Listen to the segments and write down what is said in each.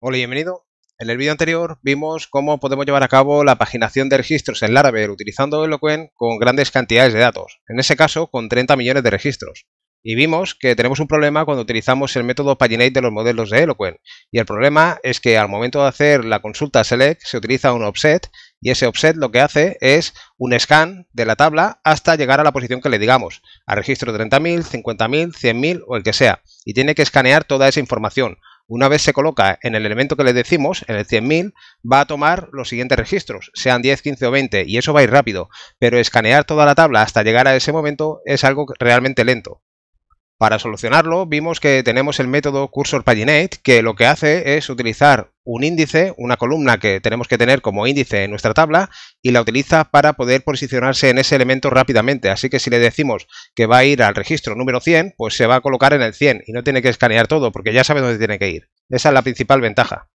Hola y bienvenido. En el vídeo anterior vimos cómo podemos llevar a cabo la paginación de registros en Laravel utilizando Eloquent con grandes cantidades de datos, en ese caso con 30 millones de registros. Y vimos que tenemos un problema cuando utilizamos el método paginate de los modelos de Eloquent. Y el problema es que al momento de hacer la consulta select se utiliza un offset y ese offset lo que hace es un scan de la tabla hasta llegar a la posición que le digamos, al registro 30.000, 50.000, 100.000 o el que sea. Y tiene que escanear toda esa información una vez se coloca en el elemento que le decimos, en el 100.000, va a tomar los siguientes registros, sean 10, 15 o 20, y eso va a ir rápido, pero escanear toda la tabla hasta llegar a ese momento es algo realmente lento. Para solucionarlo, vimos que tenemos el método cursor que lo que hace es utilizar un índice, una columna que tenemos que tener como índice en nuestra tabla y la utiliza para poder posicionarse en ese elemento rápidamente. Así que si le decimos que va a ir al registro número 100, pues se va a colocar en el 100 y no tiene que escanear todo porque ya sabe dónde tiene que ir. Esa es la principal ventaja.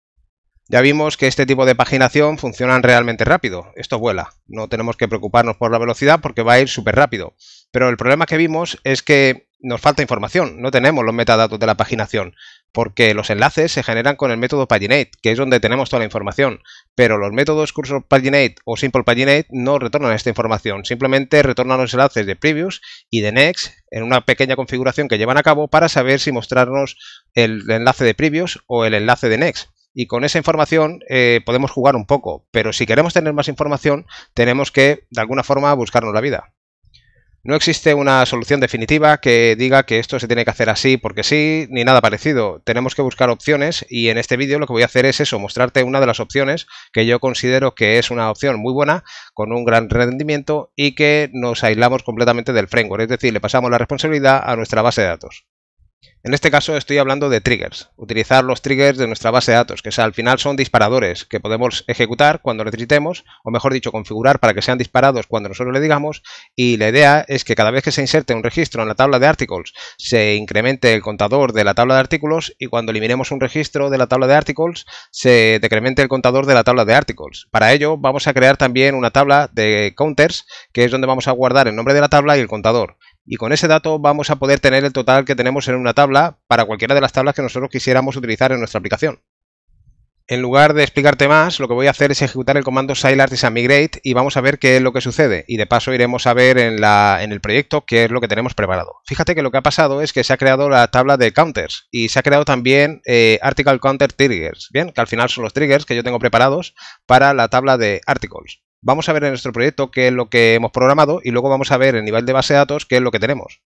Ya vimos que este tipo de paginación funciona realmente rápido, esto vuela, no tenemos que preocuparnos por la velocidad porque va a ir súper rápido, pero el problema que vimos es que nos falta información, no tenemos los metadatos de la paginación, porque los enlaces se generan con el método paginate, que es donde tenemos toda la información, pero los métodos cursor paginate o simple paginate no retornan esta información, simplemente retornan los enlaces de previous y de next en una pequeña configuración que llevan a cabo para saber si mostrarnos el enlace de previous o el enlace de next y con esa información eh, podemos jugar un poco, pero si queremos tener más información tenemos que de alguna forma buscarnos la vida. No existe una solución definitiva que diga que esto se tiene que hacer así porque sí, ni nada parecido. Tenemos que buscar opciones y en este vídeo lo que voy a hacer es eso, mostrarte una de las opciones que yo considero que es una opción muy buena, con un gran rendimiento y que nos aislamos completamente del framework, es decir, le pasamos la responsabilidad a nuestra base de datos. En este caso estoy hablando de triggers, utilizar los triggers de nuestra base de datos, que al final son disparadores que podemos ejecutar cuando necesitemos, o mejor dicho, configurar para que sean disparados cuando nosotros le digamos, y la idea es que cada vez que se inserte un registro en la tabla de articles, se incremente el contador de la tabla de artículos, y cuando eliminemos un registro de la tabla de articles, se decremente el contador de la tabla de articles. Para ello vamos a crear también una tabla de counters, que es donde vamos a guardar el nombre de la tabla y el contador y con ese dato vamos a poder tener el total que tenemos en una tabla para cualquiera de las tablas que nosotros quisiéramos utilizar en nuestra aplicación. En lugar de explicarte más, lo que voy a hacer es ejecutar el comando silartisan migrate y vamos a ver qué es lo que sucede. Y de paso iremos a ver en, el proyecto qué es lo que tenemos preparado. Fíjate que lo que ha pasado es que se ha creado la tabla de counters y se ha creado también eh, article counter triggers, bien, que al final son los triggers que yo tengo preparados para la tabla de articles vamos a ver en nuestro proyecto qué es lo que hemos programado y luego vamos a ver en nivel de base de datos qué es lo que tenemos.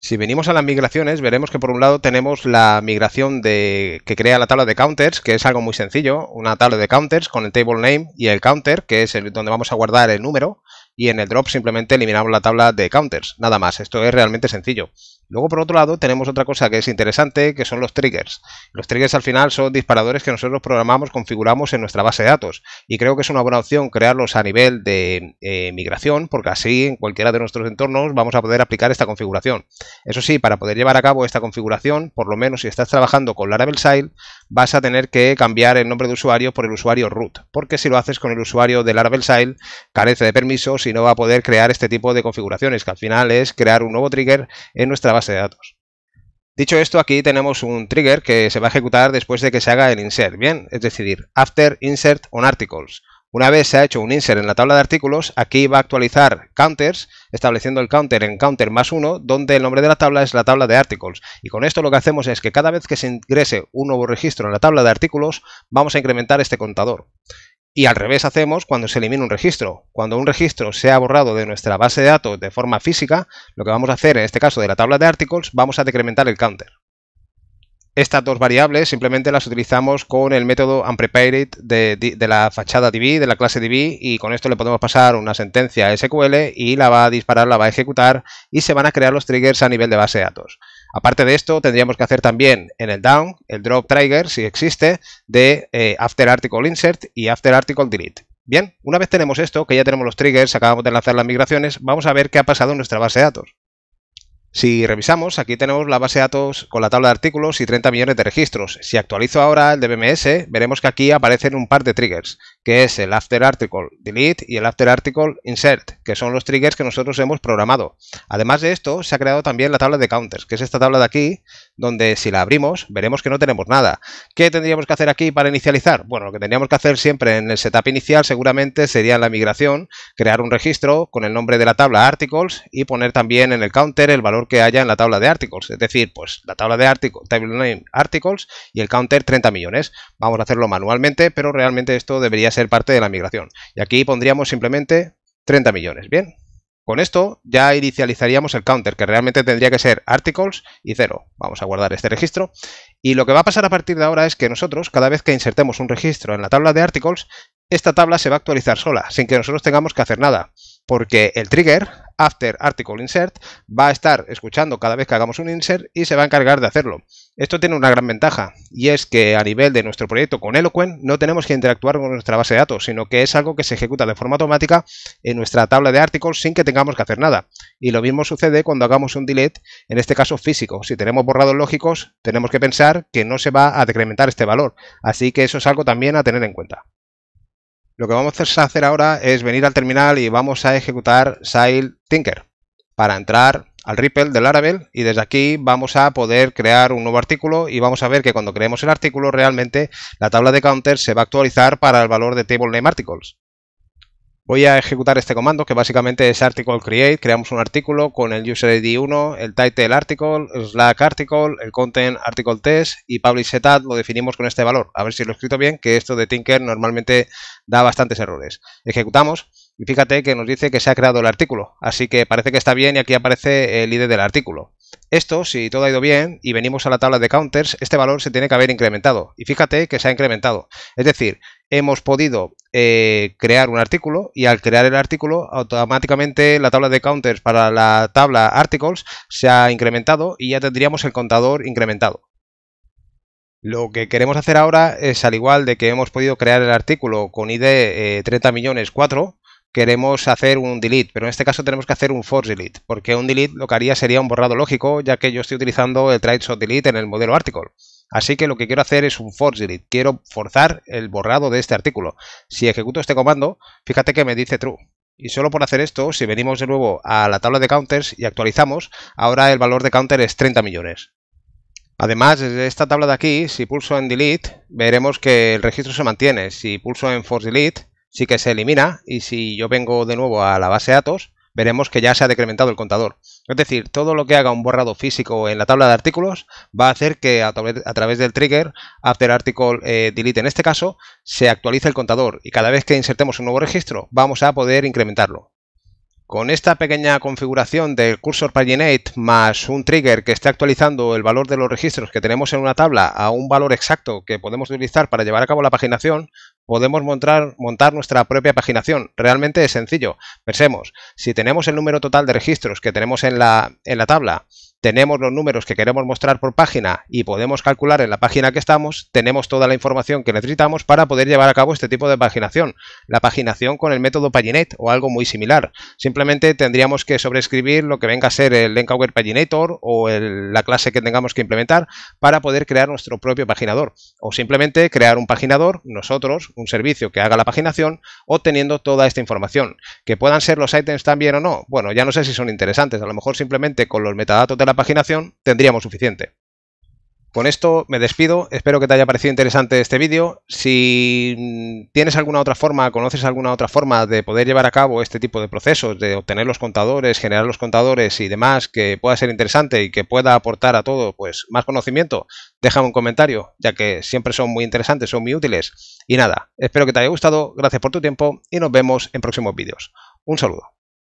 Si venimos a las migraciones, veremos que por un lado tenemos la migración de, que crea la tabla de counters, que es algo muy sencillo, una tabla de counters con el table name y el counter, que es el, donde vamos a guardar el número, y en el drop simplemente eliminamos la tabla de counters, nada más, esto es realmente sencillo. Luego, por otro lado, tenemos otra cosa que es interesante, que son los triggers. Los triggers al final son disparadores que nosotros programamos, configuramos en nuestra base de datos. Y creo que es una buena opción crearlos a nivel de eh, migración, porque así en cualquiera de nuestros entornos vamos a poder aplicar esta configuración. Eso sí, para poder llevar a cabo esta configuración, por lo menos si estás trabajando con Laravel SAIL, vas a tener que cambiar el nombre de usuario por el usuario root, porque si lo haces con el usuario de Laravel SAIL carece de permisos y no va a poder crear este tipo de configuraciones, que al final es crear un nuevo trigger en nuestra base de datos. Dicho esto, aquí tenemos un trigger que se va a ejecutar después de que se haga el insert, ¿bien? Es decir, after insert on articles. Una vez se ha hecho un insert en la tabla de artículos, aquí va a actualizar counters, estableciendo el counter en counter más uno donde el nombre de la tabla es la tabla de articles Y con esto lo que hacemos es que cada vez que se ingrese un nuevo registro en la tabla de artículos, vamos a incrementar este contador. Y al revés hacemos cuando se elimina un registro. Cuando un registro se ha borrado de nuestra base de datos de forma física, lo que vamos a hacer en este caso de la tabla de articles, vamos a decrementar el counter. Estas dos variables simplemente las utilizamos con el método unprepared de, de, la fachada DB, de la clase DB, y con esto le podemos pasar una sentencia SQL y la va a disparar, la va a ejecutar y se van a crear los triggers a nivel de base de datos. Aparte de esto, tendríamos que hacer también en el down el drop trigger, si existe, de eh, after article insert y after article delete. Bien, una vez tenemos esto, que ya tenemos los triggers, acabamos de lanzar las migraciones, vamos a ver qué ha pasado en nuestra base de datos. Si revisamos, aquí tenemos la base de datos con la tabla de artículos y 30 millones de registros. Si actualizo ahora el Dbms, veremos que aquí aparecen un par de triggers, que es el After Article Delete y el After Article Insert, que son los triggers que nosotros hemos programado. Además de esto, se ha creado también la tabla de counters, que es esta tabla de aquí, donde si la abrimos, veremos que no tenemos nada. ¿Qué tendríamos que hacer aquí para inicializar? Bueno, lo que tendríamos que hacer siempre en el setup inicial seguramente sería la migración, crear un registro con el nombre de la tabla Articles y poner también en el counter el valor que haya en la tabla de articles. Es decir, pues la tabla de articles, name articles y el counter 30 millones. Vamos a hacerlo manualmente, pero realmente esto debería ser parte de la migración. Y aquí pondríamos simplemente 30 millones. Bien. Con esto ya inicializaríamos el counter, que realmente tendría que ser articles y cero. Vamos a guardar este registro. Y lo que va a pasar a partir de ahora es que nosotros, cada vez que insertemos un registro en la tabla de articles, esta tabla se va a actualizar sola, sin que nosotros tengamos que hacer nada porque el trigger after article insert va a estar escuchando cada vez que hagamos un insert y se va a encargar de hacerlo. Esto tiene una gran ventaja y es que a nivel de nuestro proyecto con Eloquent no tenemos que interactuar con nuestra base de datos, sino que es algo que se ejecuta de forma automática en nuestra tabla de articles sin que tengamos que hacer nada. Y lo mismo sucede cuando hagamos un delete, en este caso físico. Si tenemos borrados lógicos, tenemos que pensar que no se va a decrementar este valor, así que eso es algo también a tener en cuenta. Lo que vamos a hacer ahora es venir al terminal y vamos a ejecutar Sail Tinker para entrar al Ripple del Laravel y desde aquí vamos a poder crear un nuevo artículo y vamos a ver que cuando creemos el artículo realmente la tabla de counter se va a actualizar para el valor de table name articles. Voy a ejecutar este comando que básicamente es article create, creamos un artículo con el user ID 1, el title article, el slack article, el content article test y publish setup lo definimos con este valor. A ver si lo he escrito bien, que esto de Tinker normalmente da bastantes errores. Ejecutamos y fíjate que nos dice que se ha creado el artículo, así que parece que está bien y aquí aparece el ID del artículo. Esto, si todo ha ido bien y venimos a la tabla de counters, este valor se tiene que haber incrementado. Y fíjate que se ha incrementado. Es decir, hemos podido eh, crear un artículo y al crear el artículo automáticamente la tabla de counters para la tabla articles se ha incrementado y ya tendríamos el contador incrementado. Lo que queremos hacer ahora es, al igual de que hemos podido crear el artículo con ID 30 eh, millones 4, queremos hacer un delete, pero en este caso tenemos que hacer un force delete, porque un delete lo que haría sería un borrado lógico, ya que yo estoy utilizando el trade delete en el modelo article. Así que lo que quiero hacer es un force delete, quiero forzar el borrado de este artículo. Si ejecuto este comando, fíjate que me dice true. Y solo por hacer esto, si venimos de nuevo a la tabla de counters y actualizamos, ahora el valor de counter es 30 millones. Además, desde esta tabla de aquí, si pulso en delete, veremos que el registro se mantiene. Si pulso en force delete, sí que se elimina y si yo vengo de nuevo a la base de datos, veremos que ya se ha decrementado el contador. Es decir, todo lo que haga un borrado físico en la tabla de artículos va a hacer que a, través del trigger after article eh, delete en este caso se actualice el contador y cada vez que insertemos un nuevo registro vamos a poder incrementarlo. Con esta pequeña configuración del cursor paginate más un trigger que esté actualizando el valor de los registros que tenemos en una tabla a un valor exacto que podemos utilizar para llevar a cabo la paginación, podemos montar, montar, nuestra propia paginación. Realmente es sencillo. Pensemos, si tenemos el número total de registros que tenemos en la, en la tabla tenemos los números que queremos mostrar por página y podemos calcular en la página que estamos, tenemos toda la información que necesitamos para poder llevar a cabo este tipo de paginación. La paginación con el método Paginate o algo muy similar. Simplemente tendríamos que sobreescribir lo que venga a ser el Lenkauer Paginator o la clase que tengamos que implementar para poder crear nuestro propio paginador. O simplemente crear un paginador, nosotros, un servicio que haga la paginación, obteniendo toda esta información. Que puedan ser los ítems también o no. Bueno, ya no sé si son interesantes. A lo mejor simplemente con los metadatos de la paginación tendríamos suficiente. Con esto me despido, espero que te haya parecido interesante este vídeo. Si tienes alguna otra forma, conoces alguna otra forma de poder llevar a cabo este tipo de procesos, de obtener los contadores, generar los contadores y demás que pueda ser interesante y que pueda aportar a todo pues, más conocimiento, déjame un comentario, ya que siempre son muy interesantes, son muy útiles. Y nada, espero que te haya gustado, gracias por tu tiempo y nos vemos en próximos vídeos. Un saludo.